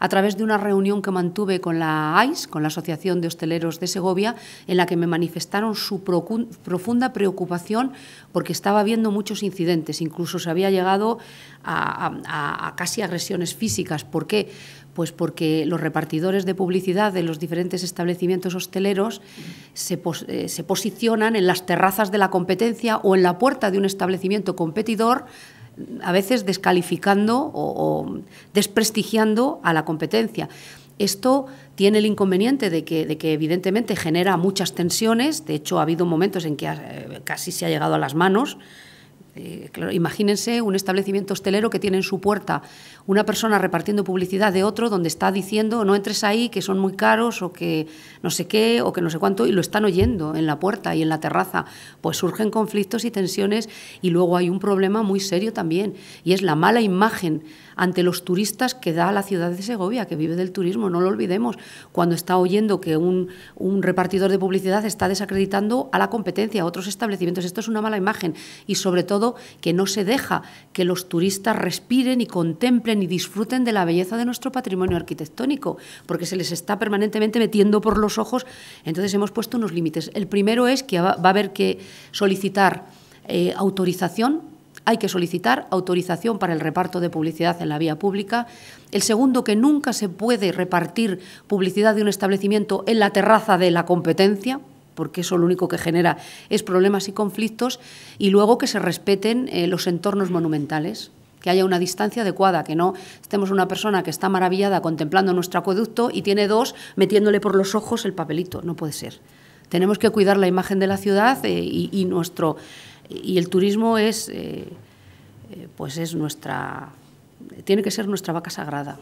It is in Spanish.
a través de una reunión que mantuve con la AIS, con la Asociación de Hosteleros de Segovia, en la que me manifestaron su profunda preocupación porque estaba habiendo muchos incidentes, incluso se había llegado a, casi agresiones físicas. ¿Por qué? Pues porque los repartidores de publicidad de los diferentes establecimientos hosteleros se eh, posicionan en las terrazas de la competencia o en la puerta de un establecimiento competidor a veces descalificando o, desprestigiando a la competencia. Esto tiene el inconveniente de que, de que, evidentemente genera muchas tensiones, de hecho ha habido momentos en que eh, casi se ha llegado a las manos, eh, imagínense un establecimiento hostelero que tiene en su puerta una persona repartiendo publicidad de otro donde está diciendo no entres ahí, que son muy caros o que no sé qué o que no sé cuánto y lo están oyendo en la puerta y en la terraza. Pues surgen conflictos y tensiones y luego hay un problema muy serio también y es la mala imagen ante los turistas que da la ciudad de Segovia, que vive del turismo, no lo olvidemos, cuando está oyendo que un repartidor de publicidad está desacreditando a la competencia, a otros establecimientos. Esto es una mala imagen y sobre todo que no se deja que los turistas respiren y contemplen y disfruten de la belleza de nuestro patrimonio arquitectónico, porque se les está permanentemente metiendo por los ojos. Entonces hemos puesto unos límites. El primero es que va a haber que solicitar eh, autorización hay que solicitar autorización para el reparto de publicidad en la vía pública. El segundo, que nunca se puede repartir publicidad de un establecimiento en la terraza de la competencia, porque eso lo único que genera es problemas y conflictos, y luego que se respeten eh, los entornos monumentales, que haya una distancia adecuada, que no estemos una persona que está maravillada contemplando nuestro acueducto y tiene dos metiéndole por los ojos el papelito, no puede ser. Tenemos que cuidar la imagen de la ciudad eh, y, nuestro y el turismo es eh, pues es nuestra tiene que ser nuestra vaca sagrada.